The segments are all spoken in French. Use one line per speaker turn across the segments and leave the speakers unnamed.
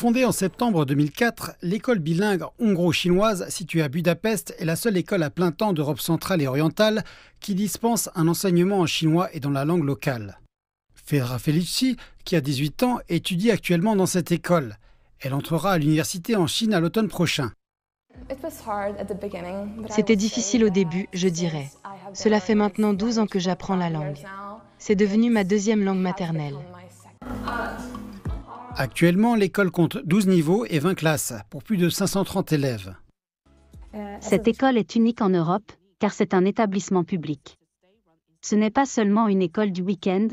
Fondée en septembre 2004, l'école bilingue hongro-chinoise située à Budapest est la seule école à plein temps d'Europe centrale et orientale qui dispense un enseignement en chinois et dans la langue locale. Fedra Felici, qui a 18 ans, étudie actuellement dans cette école. Elle entrera à l'université en Chine à l'automne prochain.
C'était difficile au début, je dirais. Cela fait maintenant 12 ans que j'apprends la langue. C'est devenu ma deuxième langue maternelle.
Actuellement, l'école compte 12 niveaux et 20 classes pour plus de 530 élèves.
Euh, Cette
école est unique en Europe car c'est un établissement public. Ce n'est pas seulement une école du week-end,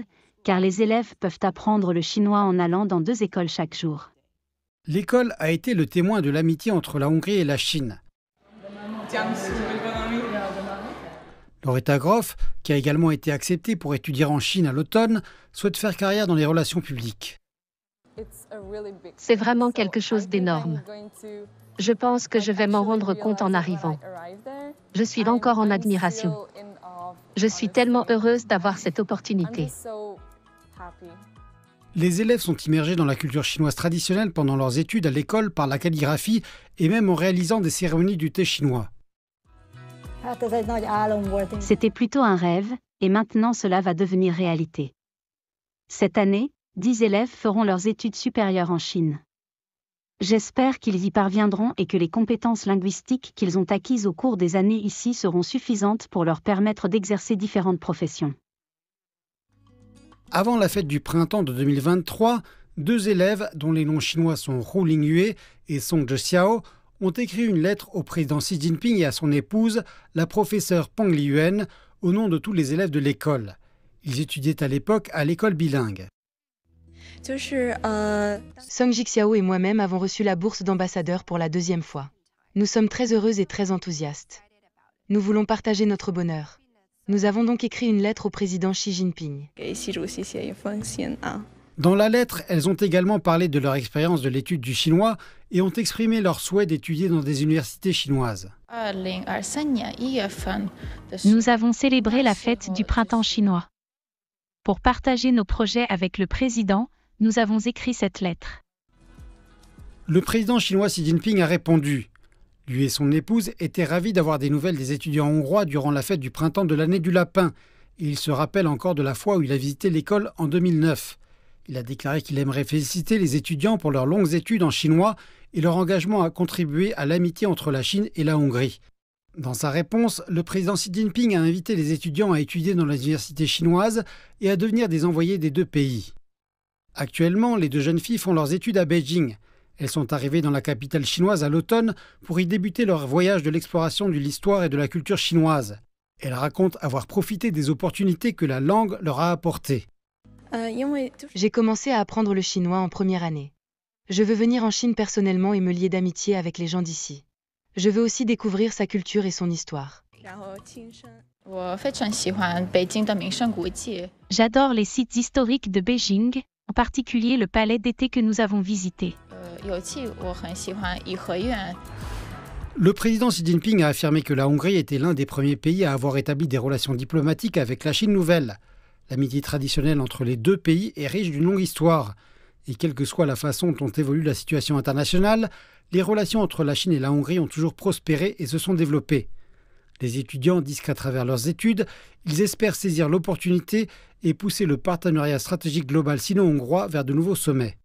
car les élèves peuvent apprendre le chinois en allant dans deux écoles chaque jour.
L'école a été le témoin de l'amitié entre la Hongrie et la Chine. Loretta Groff, qui a également été acceptée pour étudier en Chine à l'automne, souhaite faire carrière dans les relations publiques.
C'est vraiment quelque chose d'énorme. Je pense que je vais m'en rendre compte en arrivant. Je suis encore en admiration. Je suis tellement heureuse d'avoir cette opportunité.
Les élèves sont immergés dans la culture chinoise traditionnelle pendant leurs études à l'école par la calligraphie et même en réalisant des cérémonies du thé chinois.
C'était plutôt un rêve, et maintenant cela va devenir réalité. Cette année, 10 élèves feront leurs études supérieures en Chine. J'espère qu'ils y parviendront et que les compétences linguistiques qu'ils ont acquises au cours des années ici seront suffisantes pour leur permettre d'exercer différentes professions.
Avant la fête du printemps de 2023, deux élèves, dont les noms chinois sont Hu Lingyue et Song Zhexiao, ont écrit une lettre au président Xi Jinping et à son épouse, la professeure Peng Liyuan, au nom de tous les élèves de l'école. Ils étudiaient à l'époque à l'école bilingue.
Song Jixiao et moi-même avons reçu la bourse d'ambassadeur pour la deuxième fois. Nous sommes très heureuses et très enthousiastes. Nous voulons partager notre bonheur. Nous avons donc écrit une lettre au président Xi Jinping.
Dans la lettre, elles ont également parlé de leur expérience de l'étude du chinois et ont exprimé leur souhait d'étudier dans des universités chinoises.
Nous avons célébré la fête du printemps chinois. Pour partager nos projets avec le président, nous avons écrit cette lettre.
Le président chinois Xi Jinping a répondu. Lui et son épouse étaient ravis d'avoir des nouvelles des étudiants hongrois durant la fête du printemps de l'année du lapin. Et il se rappelle encore de la fois où il a visité l'école en 2009. Il a déclaré qu'il aimerait féliciter les étudiants pour leurs longues études en chinois et leur engagement à contribuer à l'amitié entre la Chine et la Hongrie. Dans sa réponse, le président Xi Jinping a invité les étudiants à étudier dans les universités chinoises et à devenir des envoyés des deux pays. Actuellement, les deux jeunes filles font leurs études à Beijing. Elles sont arrivées dans la capitale chinoise à l'automne pour y débuter leur voyage de l'exploration de l'histoire et de la culture chinoise. Elles racontent avoir profité des opportunités que la langue leur a apportées.
Euh, J'ai commencé à apprendre le chinois en première année. Je veux venir en Chine personnellement et me lier d'amitié avec les gens d'ici. Je veux aussi découvrir sa culture et son histoire.
J'adore les sites historiques de Beijing, en particulier le palais d'été que nous avons visité.
Le président Xi Jinping a affirmé que la Hongrie était l'un des premiers pays à avoir établi des relations diplomatiques avec la Chine nouvelle. L'amitié traditionnelle entre les deux pays est riche d'une longue histoire. Et quelle que soit la façon dont évolue la situation internationale, les relations entre la Chine et la Hongrie ont toujours prospéré et se sont développées. Les étudiants disent qu'à travers leurs études, ils espèrent saisir l'opportunité et pousser le partenariat stratégique global sino-hongrois vers de nouveaux sommets.